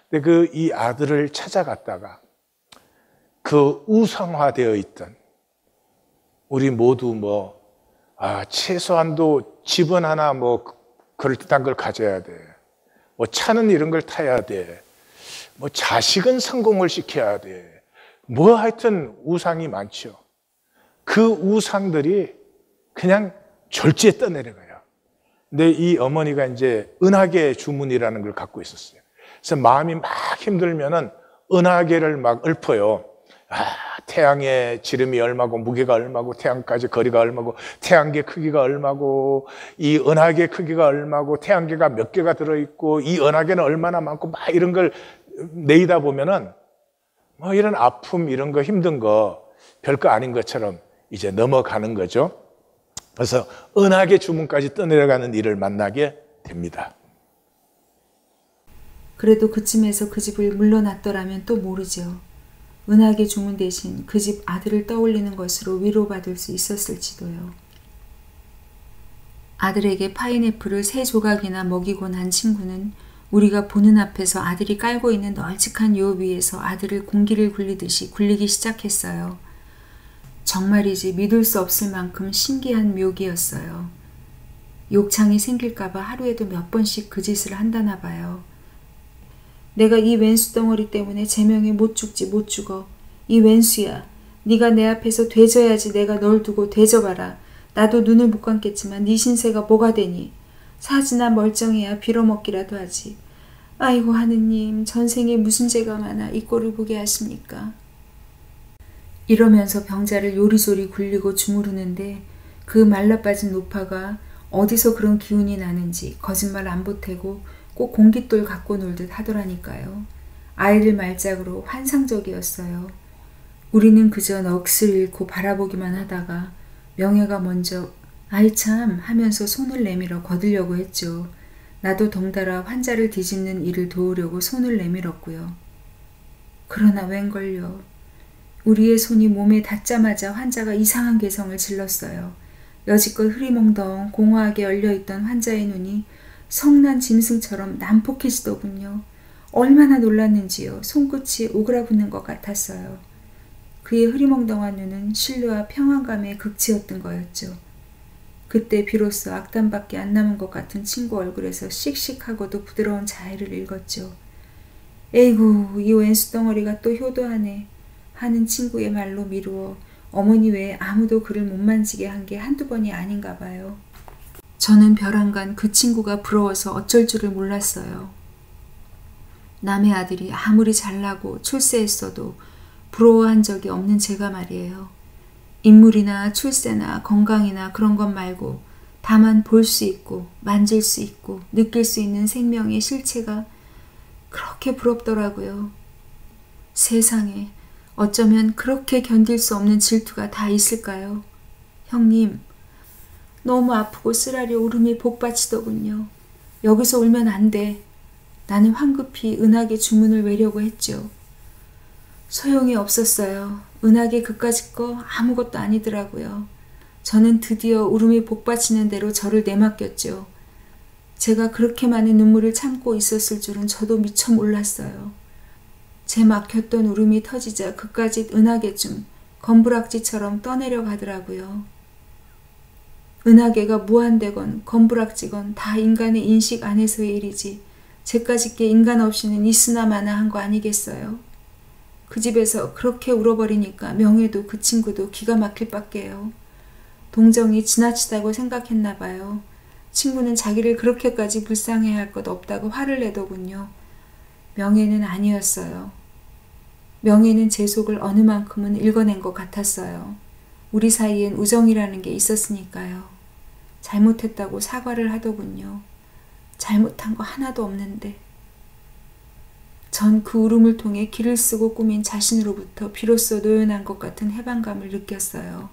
근데 그 이 아들을 찾아갔다가 그 우상화되어 있던 우리 모두 뭐 아, 최소한도 집은 하나 뭐 그, 그럴듯한 걸 가져야 돼. 뭐 차는 이런 걸 타야 돼. 뭐 자식은 성공을 시켜야 돼. 뭐 하여튼 우상이 많죠. 그 우상들이 그냥 절제에 떠내려가요. 근데 이 어머니가 이제 은하계 주문이라는 걸 갖고 있었어요. 그래서 마음이 막 힘들면은 은하계를 막 읊어요. 아, 태양의 지름이 얼마고 무게가 얼마고 태양까지 거리가 얼마고 태양계 크기가 얼마고 이 은하계 크기가 얼마고 태양계가 몇 개가 들어 있고 이 은하계는 얼마나 많고 막 이런 걸 내이다 보면은 뭐 이런 아픔 이런 거 힘든 거 별거 아닌 것처럼 이제 넘어가는 거죠. 그래서 은하계 주문까지 떠내려가는 일을 만나게 됩니다. 그래도 그쯤에서 그 집을 물러났더라면 또모르지 은하계 주문 대신 그 집 아들을 떠올리는 것으로 위로받을 수 있었을지도요. 아들에게 파인애플을 세 조각이나 먹이고 난 친구는 우리가 보는 앞에서 아들이 깔고 있는 널찍한 요 위에서 아들을 공기를 굴리듯이 굴리기 시작했어요. 정말이지 믿을 수 없을 만큼 신기한 묘기였어요. 욕창이 생길까봐 하루에도 몇 번씩 그 짓을 한다나 봐요. 내가 이 왼수 덩어리 때문에 제명에 못 죽지 못 죽어. 이 왼수야. 네가 내 앞에서 되져야지 내가 널 두고 되져봐라. 나도 눈을 못 감겠지만 네 신세가 뭐가 되니. 사지나 멀쩡해야 빌어먹기라도 하지. 아이고 하느님 전생에 무슨 죄가 많아 이 꼴을 보게 하십니까. 이러면서 병자를 요리조리 굴리고 주무르는데 그 말라빠진 노파가 어디서 그런 기운이 나는지 거짓말 안 보태고 꼭 공깃돌 갖고 놀듯 하더라니까요. 아이를 말짝으로 환상적이었어요. 우리는 그저 넋을 잃고 바라보기만 하다가 명예가 먼저 아이 참 하면서 손을 내밀어 거들려고 했죠. 나도 덩달아 환자를 뒤집는 일을 도우려고 손을 내밀었고요. 그러나 웬걸요. 우리의 손이 몸에 닿자마자 환자가 이상한 개성을 질렀어요. 여지껏 흐리멍덩 공허하게 열려있던 환자의 눈이 성난 짐승처럼 난폭해지더군요. 얼마나 놀랐는지요. 손끝이 오그라붙는 것 같았어요. 그의 흐리멍덩한 눈은 신뢰와 평안감의 극치였던 거였죠. 그때 비로소 악담밖에 안 남은 것 같은 친구 얼굴에서 씩씩하고도 부드러운 자해를 읽었죠. 에이구, 이 왼수덩어리가 또 효도하네. 하는 친구의 말로 미루어 어머니 외에 아무도 그를 못 만지게 한 게 한두 번이 아닌가 봐요. 저는 벼랑간 그 친구가 부러워서 어쩔 줄을 몰랐어요. 남의 아들이 아무리 잘나고 출세했어도 부러워한 적이 없는 제가 말이에요. 인물이나 출세나 건강이나 그런 것 말고 다만 볼 수 있고 만질 수 있고 느낄 수 있는 생명의 실체가 그렇게 부럽더라고요. 세상에 어쩌면 그렇게 견딜 수 없는 질투가 다 있을까요? 형님, 너무 아프고 쓰라리 울음이 복받치더군요. 여기서 울면 안 돼. 나는 황급히 은하계 주문을 외려고 했죠. 소용이 없었어요. 은하계 그까짓 거 아무것도 아니더라고요. 저는 드디어 울음이 복받치는 대로 저를 내맡겼죠. 제가 그렇게 많은 눈물을 참고 있었을 줄은 저도 미처 몰랐어요. 제 막혔던 울음이 터지자 그까짓 은하계쯤 건부락지처럼 떠내려 가더라고요. 은하계가 무한대건 건부락지건 다 인간의 인식 안에서의 일이지 제까짓게 인간 없이는 있으나 마나 한 거 아니겠어요? 그 집에서 그렇게 울어버리니까 명예도 그 친구도 기가 막힐 밖에요. 동정이 지나치다고 생각했나 봐요. 친구는 자기를 그렇게까지 불쌍해할 것 없다고 화를 내더군요. 명예는 아니었어요. 명예는 제 속을 어느 만큼은 읽어낸 것 같았어요. 우리 사이엔 우정이라는 게 있었으니까요. 잘못했다고 사과를 하더군요. 잘못한 거 하나도 없는데. 전 그 울음을 통해 길을 쓰고 꾸민 자신으로부터 비로소 노연한 것 같은 해방감을 느꼈어요.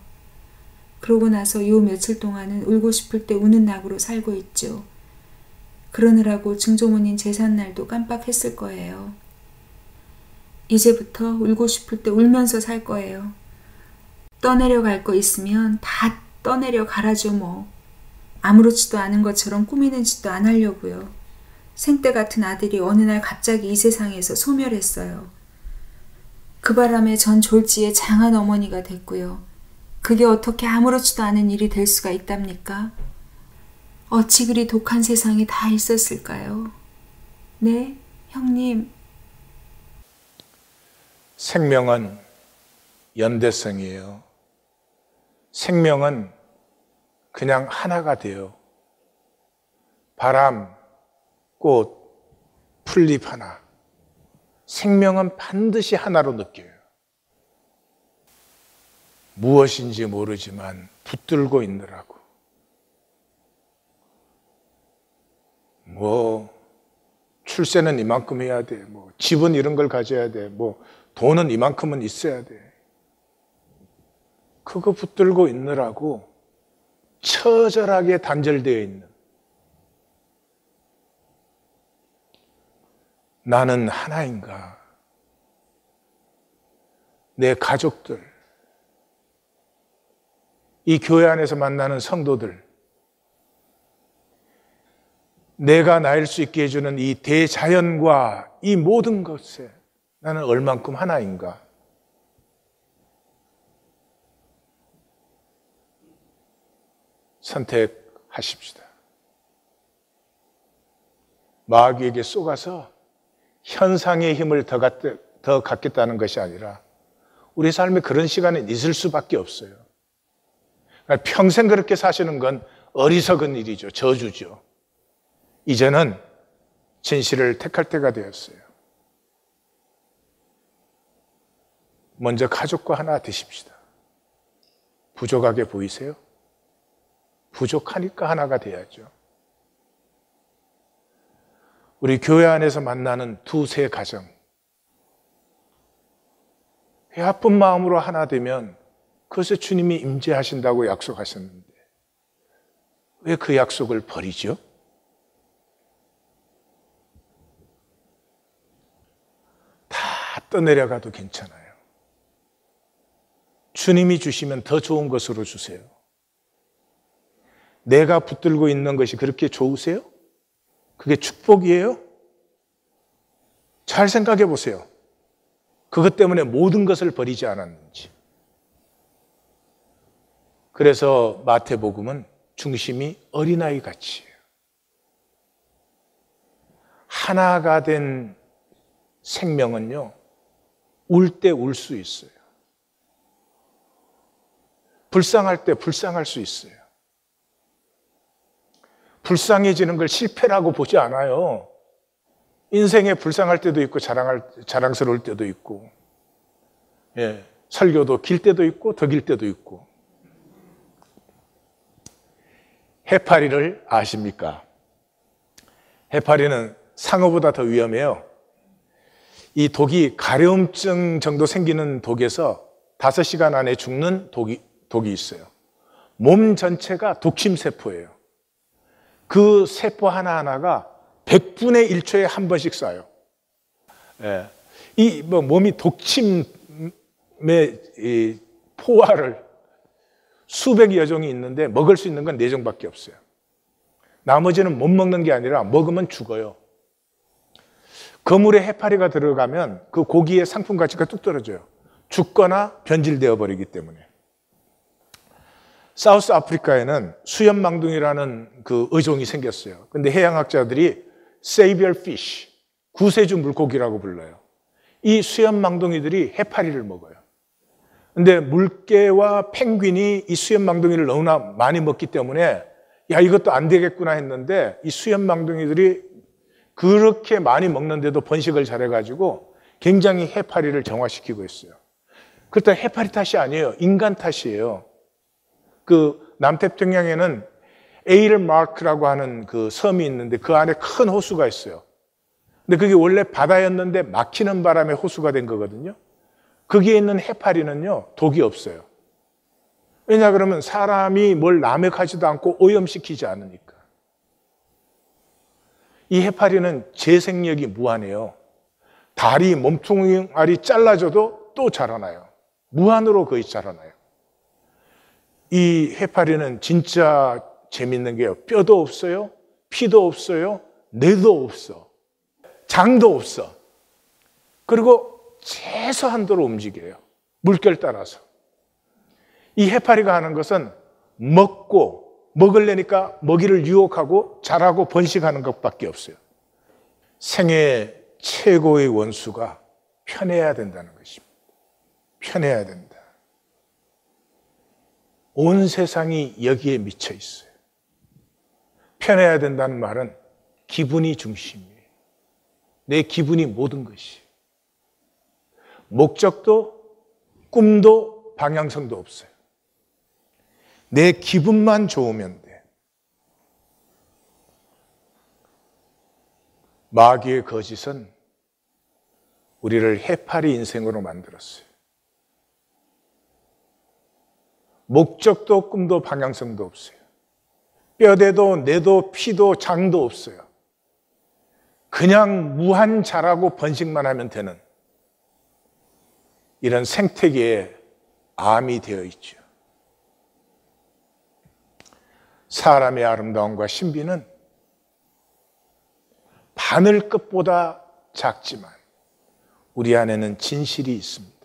그러고 나서 요 며칠 동안은 울고 싶을 때 우는 낙으로 살고 있죠. 그러느라고 증조모님 재산날도 깜빡했을 거예요. 이제부터 울고 싶을 때 울면서 살 거예요. 떠내려 갈거 있으면 다 떠내려 가라죠 뭐. 아무렇지도 않은 것처럼 꾸미는 짓도 안 하려고요. 생때 같은 아들이 어느 날 갑자기 이 세상에서 소멸했어요. 그 바람에 전 졸지에 장한 어머니가 됐고요. 그게 어떻게 아무렇지도 않은 일이 될 수가 있답니까? 어찌 그리 독한 세상이다 있었을까요? 네, 형님, 생명은 연대성이에요. 생명은 그냥 하나가 돼요. 바람, 꽃, 풀잎 하나. 생명은 반드시 하나로 느껴요. 무엇인지 모르지만 붙들고 있느라고. 뭐, 출세는 이만큼 해야 돼. 뭐, 집은 이런 걸 가져야 돼. 뭐, 돈은 이만큼은 있어야 돼. 그거 붙들고 있느라고 처절하게 단절되어 있는 나는 하나인가? 내 가족들, 이 교회 안에서 만나는 성도들, 내가 나일 수 있게 해주는 이 대자연과 이 모든 것에 나는 얼만큼 하나인가? 선택하십시다. 마귀에게 쏘아서 현상의 힘을 더, 갖, 더 갖겠다는 것이 아니라 우리 삶에 그런 시간은 있을 수밖에 없어요. 그러니까 평생 그렇게 사시는 건 어리석은 일이죠. 저주죠. 이제는 진실을 택할 때가 되었어요. 먼저 가족과 하나 되십시다. 부족하게 보이세요? 부족하니까 하나가 돼야죠. 우리 교회 안에서 만나는 두세 가정. 회아픈 마음으로 하나 되면 그것에 주님이 임재하신다고 약속하셨는데 왜 그 약속을 버리죠? 다 떠내려가도 괜찮아요. 주님이 주시면 더 좋은 것으로 주세요. 내가 붙들고 있는 것이 그렇게 좋으세요? 그게 축복이에요? 잘 생각해 보세요. 그것 때문에 모든 것을 버리지 않았는지. 그래서 마태복음은 중심이 어린아이 같이에요. 하나가 된 생명은요, 울 때 울 수 있어요. 불쌍할 때 불쌍할 수 있어요. 불쌍해지는 걸 실패라고 보지 않아요. 인생에 불쌍할 때도 있고 자랑할, 자랑스러울 때도 있고, 예, 설교도 길 때도 있고 더 길 때도 있고. 해파리를 아십니까? 해파리는 상어보다 더 위험해요. 이 독이 가려움증 정도 생기는 독에서 5시간 안에 죽는 독이, 독이 있어요. 몸 전체가 독심세포예요. 그 세포 하나하나가 100분의 1초에 한 번씩 쏴요. 예. 이, 뭐, 몸이 독침의 이 포화를 수백 여종이 있는데 먹을 수 있는 건 네종밖에 없어요. 나머지는 못 먹는 게 아니라 먹으면 죽어요. 거물에 해파리가 들어가면 그 고기의 상품 가치가 뚝 떨어져요. 죽거나 변질되어 버리기 때문에. 사우스 아프리카에는 수염망둥이라는 그 의종이 생겼어요. 근데 해양학자들이 세이비얼 피쉬, 구세주 물고기라고 불러요. 이 수염망둥이들이 해파리를 먹어요. 근데 물개와 펭귄이 이 수염망둥이를 너무나 많이 먹기 때문에 야, 이것도 안 되겠구나 했는데 이 수염망둥이들이 그렇게 많이 먹는데도 번식을 잘해가지고 굉장히 해파리를 정화시키고 있어요. 그렇다 해파리 탓이 아니에요. 인간 탓이에요. 그 남태평양에는 에일 마크라고 하는 그 섬이 있는데 그 안에 큰 호수가 있어요. 근데 그게 원래 바다였는데 막히는 바람에 호수가 된 거거든요. 거기에 있는 해파리는요, 독이 없어요. 왜냐 그러면 사람이 뭘 남획하지도 않고 오염시키지 않으니까. 이 해파리는 재생력이 무한해요. 다리, 몸통알이 잘라져도 또 자라나요. 무한으로 거의 자라나요. 이 해파리는 진짜 재밌는 게요. 뼈도 없어요. 피도 없어요. 뇌도 없어. 장도 없어. 그리고 최소한도로 움직여요. 물결 따라서. 이 해파리가 하는 것은 먹고, 먹을래니까 먹이를 유혹하고 자라고 번식하는 것밖에 없어요. 생애 최고의 원수가 편해야 된다는 것입니다. 편해야 된다. 온 세상이 여기에 미쳐 있어요. 편해야 된다는 말은 기분이 중심이에요. 내 기분이 모든 것이. 목적도 꿈도 방향성도 없어요. 내 기분만 좋으면 돼. 마귀의 거짓은 우리를 해파리 인생으로 만들었어요. 목적도 꿈도 방향성도 없어요. 뼈대도 내도 피도 장도 없어요. 그냥 무한 자라고 번식만 하면 되는 이런 생태계에 암이 되어 있죠. 사람의 아름다움과 신비는 바늘 끝보다 작지만 우리 안에는 진실이 있습니다.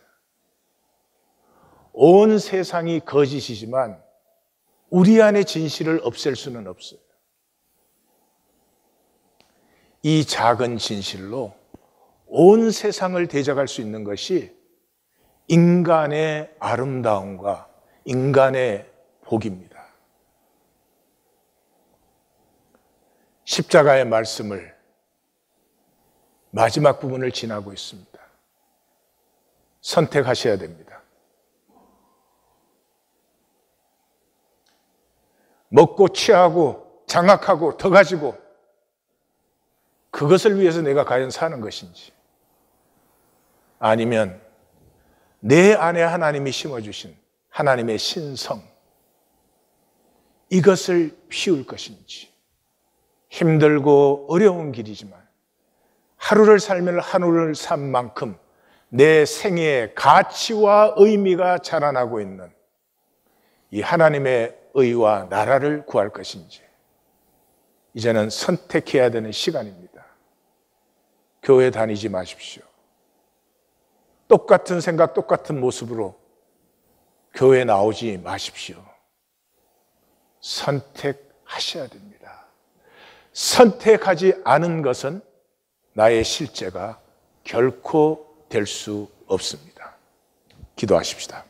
온 세상이 거짓이지만 우리 안에 진실을 없앨 수는 없어요. 이 작은 진실로 온 세상을 대적할 수 있는 것이 인간의 아름다움과 인간의 복입니다. 십자가의 말씀을 마지막 부분을 지나고 있습니다. 선택하셔야 됩니다. 먹고 취하고 장악하고 더 가지고 그것을 위해서 내가 과연 사는 것인지 아니면 내 안에 하나님이 심어주신 하나님의 신성 이것을 피울 것인지 힘들고 어려운 길이지만 하루를 살면 한우를산 만큼 내 생애의 가치와 의미가 자라나고 있는 이 하나님의 의와 나라를 구할 것인지 이제는 선택해야 되는 시간입니다. 교회 다니지 마십시오. 똑같은 생각, 똑같은 모습으로 교회 나오지 마십시오. 선택하셔야 됩니다. 선택하지 않은 것은 나의 실제가 결코 될 수 없습니다. 기도하십시다.